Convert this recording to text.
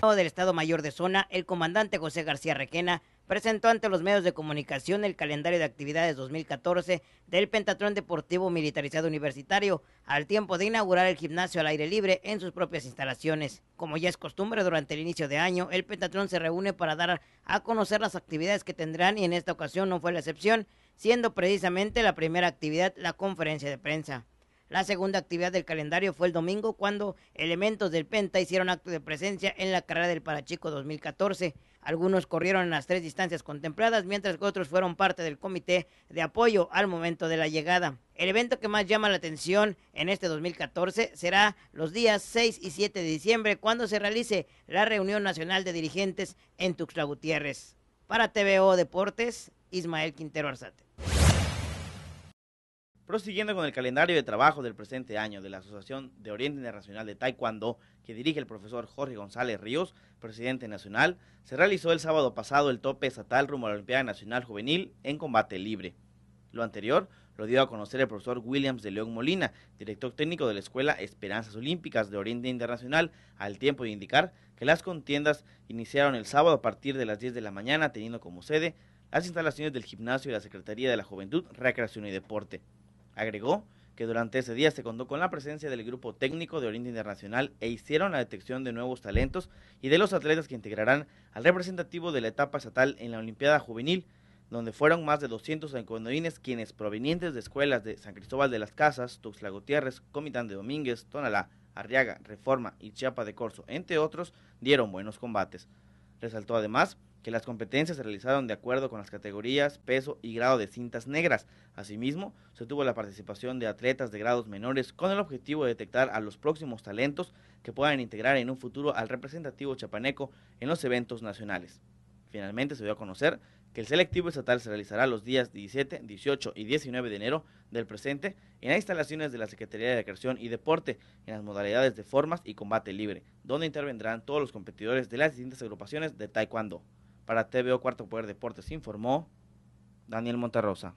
del Estado Mayor de Zona, el comandante José García Requena presentó ante los medios de comunicación el calendario de actividades 2014 del Pentatrón Deportivo Militarizado Universitario, al tiempo de inaugurar el gimnasio al aire libre en sus propias instalaciones. Como ya es costumbre durante el inicio de año, el Pentatrón se reúne para dar a conocer las actividades que tendrán y en esta ocasión no fue la excepción, siendo precisamente la primera actividad la conferencia de prensa. La segunda actividad del calendario fue el domingo cuando elementos del Penta hicieron acto de presencia en la carrera del Parachico 2014. Algunos corrieron en las tres distancias contempladas, mientras que otros fueron parte del comité de apoyo al momento de la llegada. El evento que más llama la atención en este 2014 será los días 6 y 7 de diciembre, cuando se realice la reunión nacional de dirigentes en Tuxtla Gutiérrez. Para TVO Deportes, Ismael Quintero Arzate. Prosiguiendo con el calendario de trabajo del presente año de la Asociación de Oriente Internacional de Taekwondo, que dirige el profesor Jorge González Ríos, presidente nacional, se realizó el sábado pasado el tope estatal rumbo a la Olimpiada Nacional Juvenil en combate libre. Lo anterior lo dio a conocer el profesor Williams de León Molina, director técnico de la Escuela Esperanzas Olímpicas de Oriente Internacional, al tiempo de indicar que las contiendas iniciaron el sábado a partir de las 10 de la mañana, teniendo como sede las instalaciones del gimnasio y la Secretaría de la Juventud, Recreación y Deporte. Agregó que durante ese día se contó con la presencia del grupo técnico de Oriente Internacional e hicieron la detección de nuevos talentos y de los atletas que integrarán al representativo de la etapa estatal en la Olimpiada Juvenil, donde fueron más de 200 jóvenes quienes provenientes de escuelas de San Cristóbal de las Casas, Tuxtla Gutiérrez, Comitán de Domínguez, Tonalá, Arriaga, Reforma y Chiapa de Corzo, entre otros, dieron buenos combates. Resaltó además que las competencias se realizaron de acuerdo con las categorías, peso y grado de cintas negras. Asimismo, se tuvo la participación de atletas de grados menores con el objetivo de detectar a los próximos talentos que puedan integrar en un futuro al representativo chapaneco en los eventos nacionales. Finalmente se dio a conocer que el selectivo estatal se realizará los días 17, 18 y 19 de enero del presente en las instalaciones de la Secretaría de Creación y Deporte en las modalidades de formas y combate libre, donde intervendrán todos los competidores de las distintas agrupaciones de Taekwondo. Para TVO Cuarto Poder Deportes informó Daniel Montarrosa.